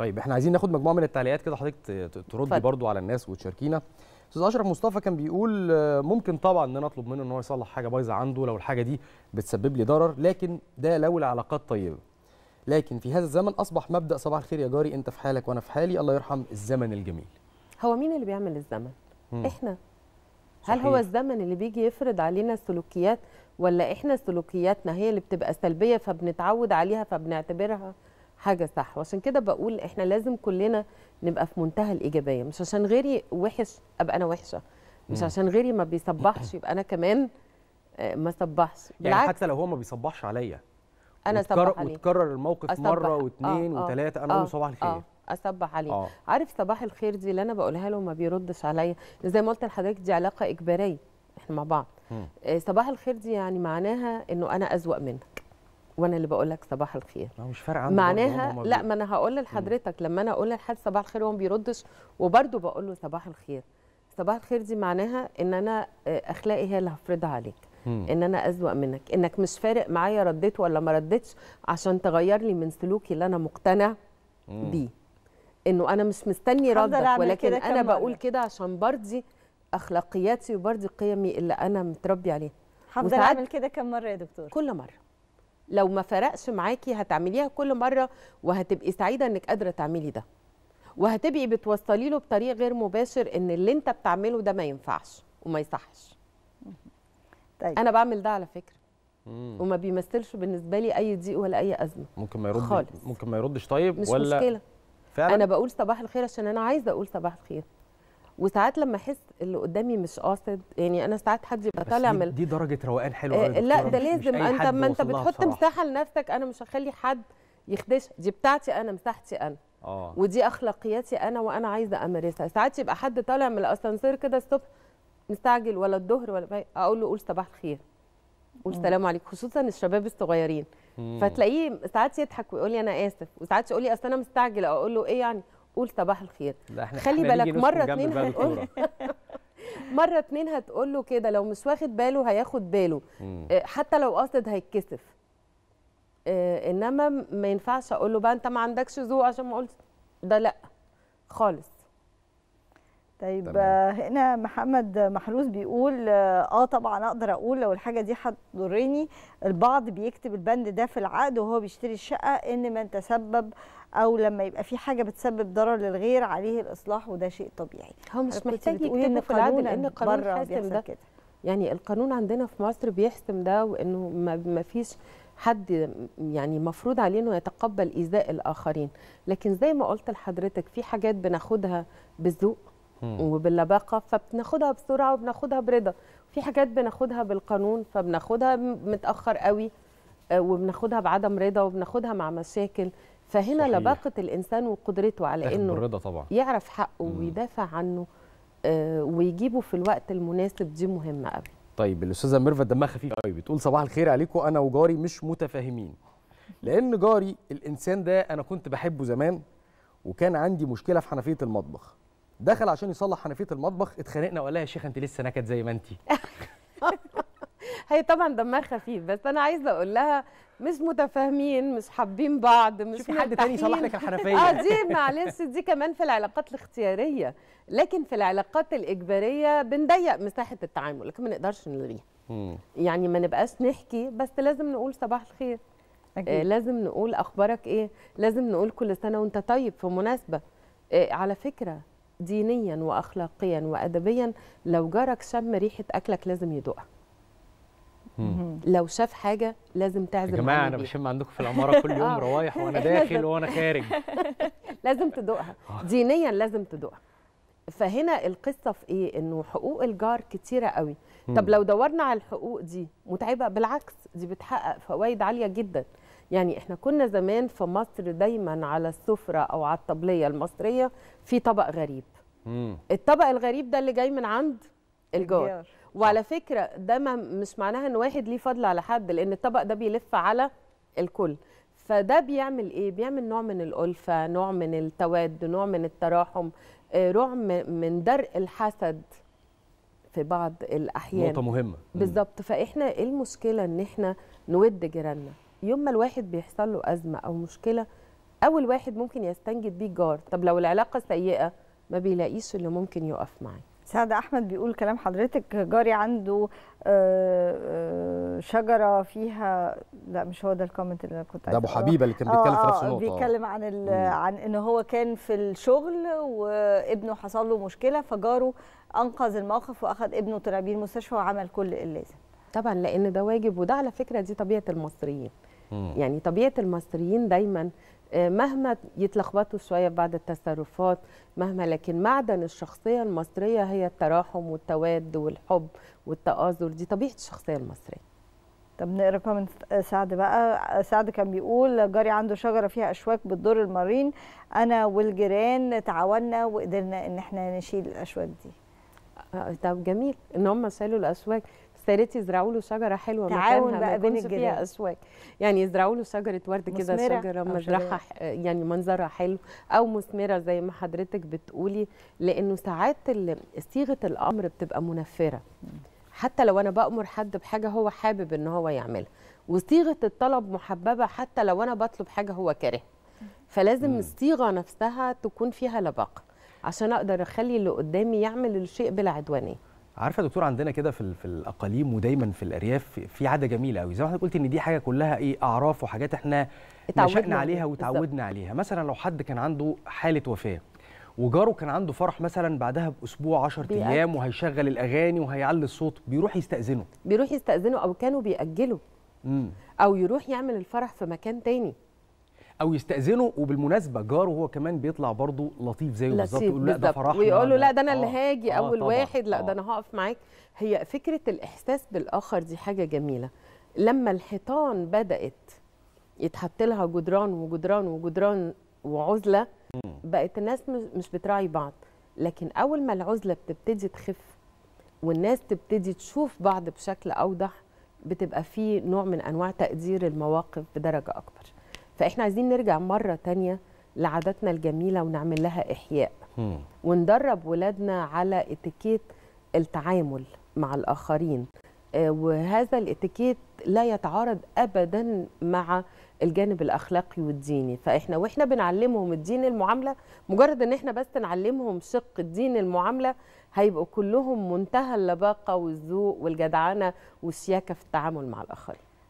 طيب احنا عايزين ناخد مجموعه من التعليقات كده حضرتك ترد برضو على الناس وتشاركينا استاذ اشرف مصطفى كان بيقول آه، ممكن طبعا ان انا اطلب منه ان هو يصلح حاجه بايظه عنده لو الحاجه دي بتسبب لي ضرر لكن ده لو العلاقات طيبه لكن في هذا الزمن اصبح مبدا صباح الخير يا جاري انت في حالك وانا في حالي الله يرحم الزمن الجميل هو مين اللي بيعمل الزمن مم. احنا هل هو الزمن اللي بيجي يفرض علينا السلوكيات ولا احنا سلوكياتنا هي اللي بتبقى سلبيه فبنتعود عليها فبنعتبرها حاجه صح وعشان كده بقول احنا لازم كلنا نبقى في منتهى الايجابيه مش عشان غيري وحش ابقى انا وحشه مش عشان غيري ما بيصبحش يبقى انا كمان آه، ما صبحش يعني حتى لو هو ما بيصبحش عليا انا صبح عليه وتكرر الموقف أصبح. مره واثنين آه وثلاثه آه، انا آه، اقول صباح الخير آه اصبح عليه آه. عارف صباح الخير دي اللي انا بقولها له ما بيردش عليا زي ما قلت لحضرتك دي علاقه اجباريه احنا مع بعض مم. صباح الخير دي يعني معناها انه انا ازوق منك وانا اللي بقول لك صباح الخير ما مش فارقه معناها لا ما انا هقول لحضرتك لما انا اقول لحد صباح الخير وما ما بيردش وبرده بقول له صباح الخير صباح الخير دي معناها ان انا آه، اخلاقي هي اللي هفرضها عليك ان انا ازوق منك انك مش فارق معايا رديت ولا ما ردتش عشان تغير لي من سلوكي اللي انا مقتنع بيه انه انا مش مستني ردك ولكن انا بقول كده عشان برضي اخلاقياتي وبرضي قيمي اللي انا متربي عليها هفضل اعمل كده كم مره يا دكتور كل مره لو ما فرقش معاكي هتعمليها كل مره وهتبقي سعيده انك قادره تعملي ده وهتبقي بتوصلي له بطريق غير مباشر ان اللي انت بتعمله ده ما ينفعش وما يصحش طيب. انا بعمل ده على فكره مم. وما بيمثلش بالنسبه لي اي ضيق ولا اي ازمه ممكن ما يرد خالص. ممكن ما يردش طيب مش ولا مشكله فعلا انا بقول صباح الخير عشان انا عايزه اقول صباح الخير وساعات لما احس اللي قدامي مش قاصد يعني انا ساعات حد يبقى طالع من دي درجه روقان حلوه آه لا ده لازم انت ما انت بتحط مساحه لنفسك انا مش هخلي حد يخدش دي بتاعتي انا مساحتي انا آه. ودي اخلاقياتي انا وانا عايزه امارسها ساعات يبقى حد طالع من الاسانسير كده الصبح مستعجل ولا الظهر ولا اقول له قول صباح الخير قول السلام عليكم خصوصا الشباب الصغيرين فتلاقيه ساعات يضحك ويقول لي انا اسف وساعات يقول لي اصل انا مستعجل اقول له ايه يعني قول صباح الخير لا احنا خلي بالك مره اتنين هتقول مره اتنين هتقول له كده لو مش واخد باله هياخد باله مم. آه، حتى لو قاصد هيتكسف آه، انما ما ينفعش اقول له بقى انت ما عندكش ذوق عشان ما قلت ده لا خالص طيب تمام. هنا محمد محروس بيقول اه طبعا اقدر اقول لو الحاجه دي هتضرني البعض بيكتب البند ده في العقد وهو بيشتري الشقه ان من تسبب او لما يبقى في حاجه بتسبب ضرر للغير عليه الاصلاح وده شيء طبيعي هو مش محتاج إن في العقد لان القانون حاسم ده كده. يعني القانون عندنا في مصر بيحسم ده وانه ما فيش حد يعني مفروض عليه انه يتقبل ايذاء الاخرين لكن زي ما قلت لحضرتك في حاجات بناخدها بالذوق وباللباقه فبناخدها بسرعه وبناخدها برضا في حاجات بناخدها بالقانون فبناخدها متاخر قوي آه، وبناخدها بعدم رضا وبناخدها مع مشاكل فهنا صحيح. لباقه الانسان وقدرته على انه طبعا. يعرف حقه مم. ويدافع عنه آه، ويجيبه في الوقت المناسب دي مهمه قوي طيب الاستاذه ميرفت دمها خفيف قوي بتقول صباح الخير عليكم انا وجاري مش متفاهمين لان جاري الانسان ده انا كنت بحبه زمان وكان عندي مشكله في حنفيه المطبخ دخل عشان يصلح حنفيه المطبخ اتخانقنا وقال لها يا شيخه انت لسه نكت زي ما انت هي طبعا دمها خفيف بس انا عايزه اقول لها مش متفاهمين مش حابين بعض مش في حد تاني يصلح لك الحنفيه اه دي معلش دي كمان في العلاقات الاختياريه لكن في العلاقات الاجباريه بنضيق مساحه التعامل لكن ما نقدرش نلغيها يعني ما نبقاش نحكي بس لازم نقول صباح الخير آه، أكيد. آه لازم نقول اخبارك ايه لازم نقول كل سنه وانت طيب في مناسبه آه على فكره دينيا واخلاقيا وادبيا لو جارك شم ريحه اكلك لازم يدوقها لو شاف حاجه لازم تعزم يا جماعه انا بشم عندكم في العماره كل يوم آه. روايح وانا داخل وانا خارج لازم تدوقها آه. دينيا لازم تدوقها فهنا القصه في ايه انه حقوق الجار كتيره قوي طب لو دورنا على الحقوق دي متعبه بالعكس دي بتحقق فوائد عاليه جدا يعني احنا كنا زمان في مصر دايما على السفره او على الطبليه المصريه في طبق غريب مم. الطبق الغريب ده اللي جاي من عند الجار الجار. وعلى فكره ده ما مش معناها ان واحد ليه فضل على حد لان الطبق ده بيلف على الكل فده بيعمل ايه بيعمل نوع من الالفه نوع من التواد نوع من التراحم آه، نوع من درء الحسد في بعض الاحيان نقطه مهمه بالظبط فاحنا ايه المشكله ان احنا نود جيراننا يوم ما الواحد بيحصل له ازمه او مشكله اول واحد ممكن يستنجد بيه الجار طب لو العلاقه سيئه ما بيلاقيش اللي ممكن يقف معاه سعد احمد بيقول كلام حضرتك جاري عنده آه، آه، شجره فيها لا مش هو ده الكومنت اللي انا كنت عايزه ده ابو حبيبه اللي كان آه، بيتكلم في نفس النقطه بيتكلم عن عن ان هو كان في الشغل وابنه حصل له مشكله فجاره انقذ الموقف واخذ ابنه طلع بيه المستشفى وعمل كل اللازم طبعا لان ده واجب وده على فكره دي طبيعه المصريين مم. يعني طبيعه المصريين دايما آه، مهما يتلخبطوا شويه في بعض التصرفات مهما لكن معدن الشخصيه المصريه هي التراحم والتواد والحب والتآزر دي طبيعه الشخصيه المصريه طب نقرا كومنت آه، سعد بقى آه، سعد كان بيقول جاري عنده شجره فيها اشواك بتضر المارين انا والجيران تعاوننا وقدرنا ان احنا نشيل الاشواك دي طب جميل ان هم شالوا الاشواك سارتي يزرعوا له شجره حلوه تعاون بقى بين فيها اسواق يعني يزرعوا له شجره ورد كده شجره مزرعه يعني منظرها حلو او مثمره زي ما حضرتك بتقولي لانه ساعات صيغه الامر بتبقى منفره حتى لو انا بامر حد بحاجه هو حابب ان هو يعملها وصيغه الطلب محببه حتى لو انا بطلب حاجه هو كاره فلازم الصيغه نفسها تكون فيها لباقه عشان اقدر اخلي اللي قدامي يعمل الشيء بلا عدوانيه عارفه يا دكتور عندنا كده في, في الاقاليم ودايما في الارياف في عاده جميله قوي زي ما حضرتك قلت ان دي حاجه كلها ايه اعراف وحاجات احنا نشأنا عليها وتعودنا عليها مثلا لو حد كان عنده حاله وفاه وجاره كان عنده فرح مثلا بعدها باسبوع 10 ايام وهيشغل الاغاني وهيعلي الصوت بيروح يستاذنه بيروح يستاذنه او كانوا بياجلوا مم. او يروح يعمل الفرح في مكان تاني او يستاذنه وبالمناسبه جاره هو كمان بيطلع برضه لطيف زيه بالظبط يقول له ده فرحنا ويقول له لا ده انا اللي آه، هاجي آه، اول واحد لا ده آه. انا هقف معاك هي فكره الاحساس بالاخر دي حاجه جميله لما الحيطان بدات يتحط لها جدران وجدران وجدران وعزله بقت الناس مش بتراعي بعض لكن اول ما العزله بتبتدي تخف والناس تبتدي تشوف بعض بشكل اوضح بتبقى في نوع من انواع تقدير المواقف بدرجه اكبر فاحنا عايزين نرجع مره تانية لعاداتنا الجميله ونعمل لها احياء م. وندرب ولادنا على اتيكيت التعامل مع الاخرين آه، وهذا الاتيكيت لا يتعارض ابدا مع الجانب الاخلاقي والديني فاحنا واحنا بنعلمهم الدين المعامله مجرد ان احنا بس نعلمهم شق الدين المعامله هيبقوا كلهم منتهى اللباقه والذوق والجدعنه والشياكه في التعامل مع الاخرين